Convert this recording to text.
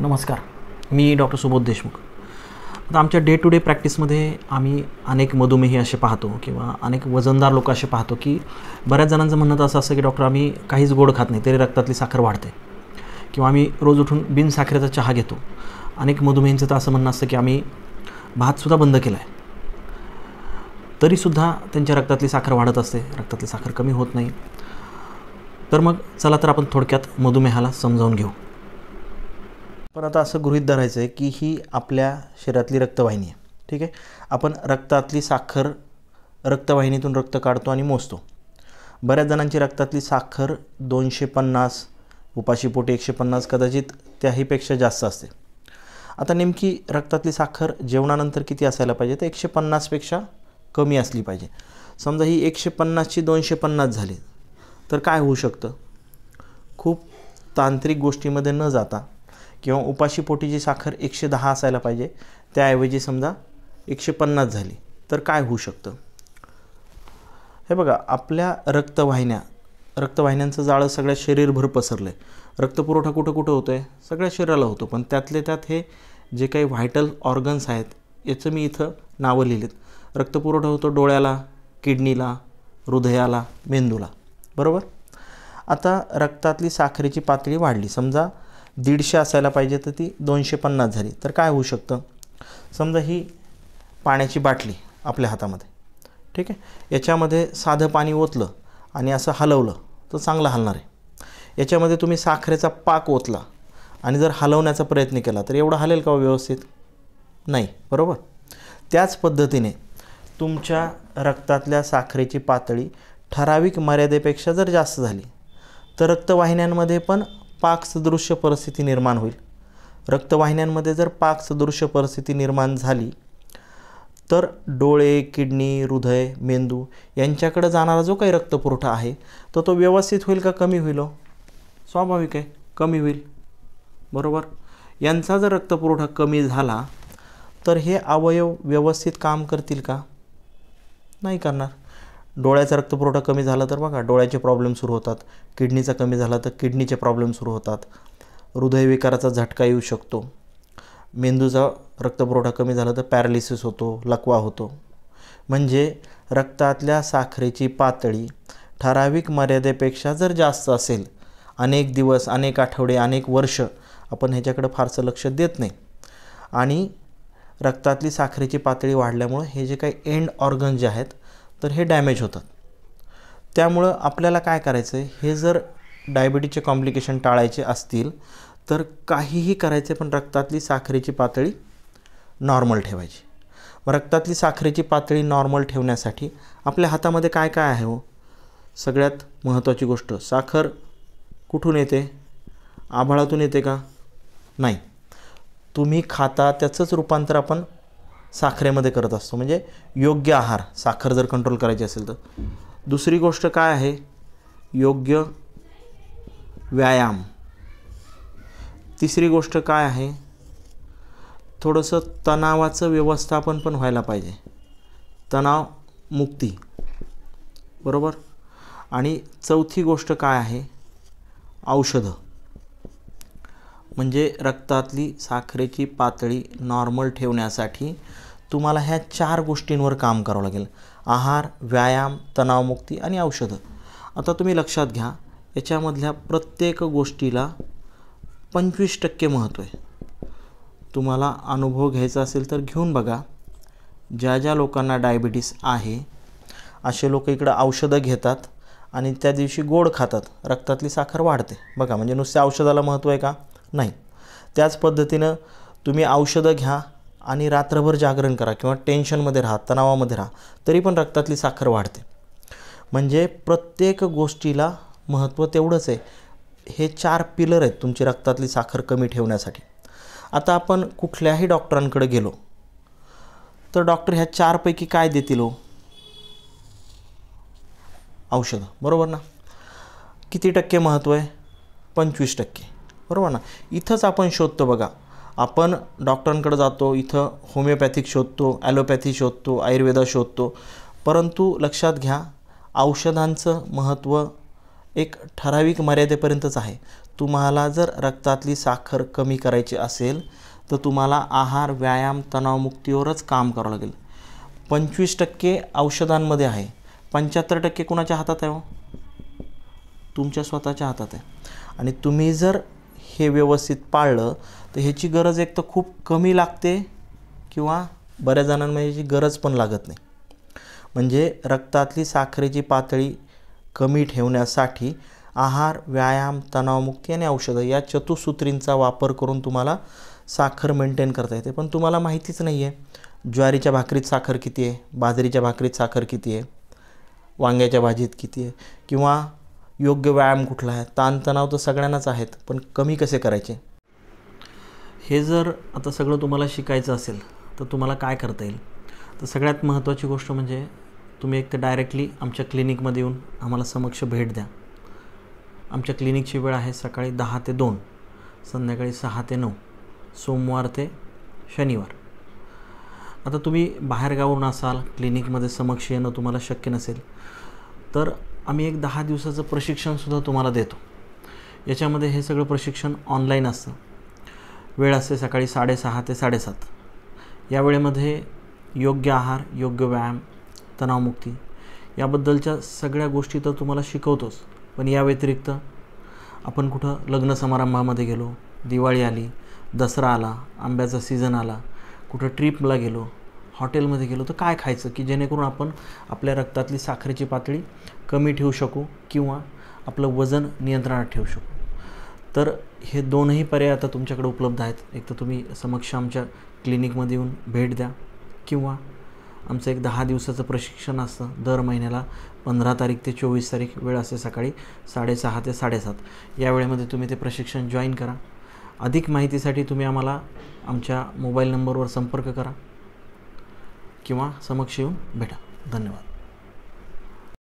नमस्कार मी डॉक्टर सुबोध देशमुख आता आमच्या डे टू डे प्रॅक्टिसमध्ये आम्ही अनेक मधुमेही असे पाहतो किंवा अनेक वजनदार लोक असे पाहतो की बऱ्याच जणांचं म्हणणं असं असतं की डॉक्टर आम्ही काहीच गोड खात नाही तरी रक्तातली साखर वाढते किंवा आम्ही रोज उठून बिनसाखरेचा चहा घेतो अनेक मधुमेहींचं तर असं म्हणणं असतं की आम्ही भातसुद्धा बंद केला आहे तरीसुद्धा त्यांच्या रक्तातली साखर वाढत असते रक्तातली साखर कमी होत नाही तर मग चला तर आपण थोडक्यात मधुमेहाला समजावून घेऊ पण आता असं गृहित धरायचं आहे की ही आपल्या शरीरातली रक्तवाहिनी आहे ठीक आहे आपण रक्तातली साखर रक्तवाहिनीतून रक्त काढतो आणि मोजतो बऱ्याच जणांची रक्तातली साखर दोनशे पन्नास उपाशीपोटी एकशे पन्नास कदाचित त्याहीपेक्षा जास्त असते आता नेमकी रक्तातली साखर जेवणानंतर किती असायला पाहिजे तर एकशे पन्नासपेक्षा कमी असली पाहिजे समजा ही एकशे पन्नासची दोनशे पन्नास झाली तर काय होऊ शकतं खूप तांत्रिक गोष्टीमध्ये न जाता किंवा उपाशी पोटीची साखर एकशे दहा असायला पाहिजे त्याऐवजी समजा एकशे पन्नास झाली तर काय होऊ शकतं हे बघा आपल्या रक्तवाहिन्या रक्तवाहिन्यांचं जाळं सगळ्या शरीरभर पसरलं आहे रक्तपुरवठा कुठं कुठं होतो आहे सगळ्या शरीराला होतो पण त्यातले त्यात हे जे काही व्हायटल ऑर्गन्स आहेत याचं मी इथं नावं लिहिलेत रक्तपुरवठा होतो डोळ्याला किडनीला हृदयाला मेंदूला बरोबर आता रक्तातली साखरेची पातळी वाढली समजा दीडशे असायला पाहिजे तर ती दोनशे पन्नास झाली तर काय होऊ शकतं समजा ही पाण्याची बाटली आपल्या हातामध्ये ठीक आहे याच्यामध्ये साधं पाणी ओतलं आणि असं हलवलं तर चांगलं हलणार आहे याच्यामध्ये तुम्ही साखरेचा पाक ओतला आणि जर हलवण्याचा प्रयत्न केला तर एवढं हलेल का हो व्यवस्थित नाही बरोबर त्याच पद्धतीने तुमच्या रक्तातल्या साखरेची पातळी ठराविक मर्यादेपेक्षा जर जास्त झाली तर रक्तवाहिन्यांमध्ये पण सदृश्य परिस्थिती निर्माण होईल रक्तवाहिन्यांमध्ये जर सदृश्य परिस्थिती निर्माण झाली तर डोळे किडनी हृदय मेंदू यांच्याकडे जाणारा जो काही रक्तपुरवठा आहे तर तो व्यवस्थित होईल का कमी होईल हो? स्वाभाविक आहे कमी होईल बरोबर यांचा जर रक्तपुरवठा कमी झाला तर हे अवयव व्यवस्थित काम करतील का नाही करणार डोळ्याचा रक्तपुरवठा कमी झाला तर बघा डोळ्याचे प्रॉब्लेम सुरू होतात किडनीचा कमी झाला तर किडनीचे प्रॉब्लेम सुरू होतात हृदयविकाराचा झटका येऊ शकतो मेंदूचा रक्तपुरवठा कमी झाला तर पॅरालिसिस होतो लकवा होतो म्हणजे रक्तातल्या साखरेची पातळी ठराविक मर्यादेपेक्षा जर जास्त असेल अनेक दिवस अनेक आठवडे अनेक वर्ष आपण ह्याच्याकडे फारसं लक्ष देत नाही आणि रक्तातली साखरेची पातळी वाढल्यामुळं हे जे काही एंड ऑर्गन जे आहेत तर हे डॅमेज होतात त्यामुळं आपल्याला काय करायचं आहे हे जर डायबिटीजचे कॉम्प्लिकेशन टाळायचे असतील तर काहीही करायचे पण रक्तातली साखरेची पातळी नॉर्मल ठेवायची मग रक्तातली साखरेची पातळी नॉर्मल ठेवण्यासाठी आपल्या हातामध्ये काय काय आहे हो सगळ्यात महत्त्वाची गोष्ट साखर कुठून येते आभाळातून येते का नाही तुम्ही खाता त्याचंच रूपांतर आपण साखरेमध्ये करत असतो म्हणजे योग्य आहार साखर जर कंट्रोल करायची असेल तर दुसरी गोष्ट काय आहे योग्य व्यायाम तिसरी गोष्ट काय आहे थोडंसं तणावाचं व्यवस्थापन पण व्हायला पाहिजे तणाव मुक्ती बरोबर आणि चौथी गोष्ट काय आहे औषधं म्हणजे रक्तातली साखरेची पातळी नॉर्मल ठेवण्यासाठी तुम्हाला ह्या चार गोष्टींवर काम करावं लागेल आहार व्यायाम तणावमुक्ती आणि औषधं आता तुम्ही लक्षात घ्या याच्यामधल्या प्रत्येक गोष्टीला पंचवीस टक्के महत्त्व आहे तुम्हाला अनुभव घ्यायचा असेल तर घेऊन बघा ज्या ज्या लोकांना डायबिटीस आहे असे लोक इकडं औषधं घेतात आणि त्या दिवशी गोड खातात रक्तातली साखर वाढते बघा म्हणजे नुसत्या औषधाला महत्त्व आहे का नाही त्याच पद्धतीनं तुम्ही औषधं घ्या आणि रात्रभर जागरण करा किंवा टेन्शनमध्ये राहा तणावामध्ये राहा तरी पण रक्तातली साखर वाढते म्हणजे प्रत्येक गोष्टीला महत्त्व तेवढंच आहे हे चार पिलर आहेत तुमची रक्तातली साखर कमी ठेवण्यासाठी आता आपण कुठल्याही डॉक्टरांकडे गेलो तर डॉक्टर ह्या चारपैकी काय देतील हो औषधं बरोबर ना किती टक्के महत्त्व आहे पंचवीस टक्के बरोबर ना इथंच आपण शोधतो बघा आपण डॉक्टरांकडे जातो इथं होमिओपॅथिक शोधतो ॲलोपॅथी शोधतो आयुर्वेदा शोधतो परंतु लक्षात घ्या औषधांचं महत्त्व एक ठराविक मर्यादेपर्यंतच आहे तुम्हाला जर रक्तातली साखर कमी करायची असेल तर तुम्हाला आहार व्यायाम तणावमुक्तीवरच काम करावं लागेल पंचवीस टक्के औषधांमध्ये आहे पंच्याहत्तर टक्के कुणाच्या हातात आहे हो तुमच्या स्वतःच्या हातात आहे आणि तुम्ही जर हे व्यवस्थित पाळलं तर ह्याची गरज एक तर खूप कमी लागते किंवा बऱ्याच जणांमध्ये याची गरज पण लागत नाही म्हणजे रक्तातली साखरेची पातळी कमी ठेवण्यासाठी आहार व्यायाम तणावमुक्ती आणि औषधं या चतुसूत्रींचा वापर करून तुम्हाला साखर मेंटेन करता येते पण तुम्हाला माहितीच नाही आहे ज्वारीच्या भाकरीत साखर किती आहे बाजरीच्या भाकरीत साखर किती आहे वांग्याच्या भाजीत किती आहे किंवा योग्य व्यायाम कुठला आहे ताणतणाव तर सगळ्यांनाच आहेत पण कमी कसे करायचे हे जर आता सगळं तुम्हाला शिकायचं असेल तर तुम्हाला काय करता येईल तर सगळ्यात महत्त्वाची गोष्ट म्हणजे तुम्ही एक तर डायरेक्टली आमच्या क्लिनिकमध्ये येऊन आम्हाला समक्ष भेट द्या आमच्या क्लिनिकची वेळ आहे सकाळी दहा ते दोन संध्याकाळी सहा ते नऊ सोमवार ते शनिवार आता तुम्ही बाहेरगावून असाल क्लिनिकमध्ये समक्ष येणं तुम्हाला शक्य नसेल तर आम्ही एक दहा दिवसाचं प्रशिक्षणसुद्धा तुम्हाला देतो याच्यामध्ये हे सगळं प्रशिक्षण ऑनलाईन असतं वेळ असते सकाळी साडेसहा ते साडेसात या वेळेमध्ये योग्य आहार योग्य व्यायाम तणावमुक्ती याबद्दलच्या सगळ्या गोष्टी तर तुम्हाला शिकवतोच पण या व्यतिरिक्त आपण कुठं लग्न समारंभामध्ये गेलो दिवाळी आली दसरा आला आंब्याचा सीझन आला कुठं ट्रिपला गेलो हॉटेलमध्ये गेलो तर काय खायचं की जेणेकरून आपण आपल्या रक्तातली साखरेची पातळी कमी ठेवू शकू किंवा आपलं वजन नियंत्रणात ठेवू शकू तर हे दोनही पर्याय आता तुमच्याकडे उपलब्ध आहेत एक तर तुम्ही समक्ष आमच्या क्लिनिकमध्ये येऊन भेट द्या किंवा आमचं एक दहा दिवसाचं प्रशिक्षण असतं दर महिन्याला पंधरा तारीख ते चोवीस तारीख वेळ असते सकाळी साडेसहा ते साडेसात या वेळेमध्ये तुम्ही ते प्रशिक्षण जॉईन करा अधिक माहितीसाठी तुम्ही आम्हाला आमच्या मोबाईल नंबरवर संपर्क करा किंवा समक्ष येऊन भेटा धन्यवाद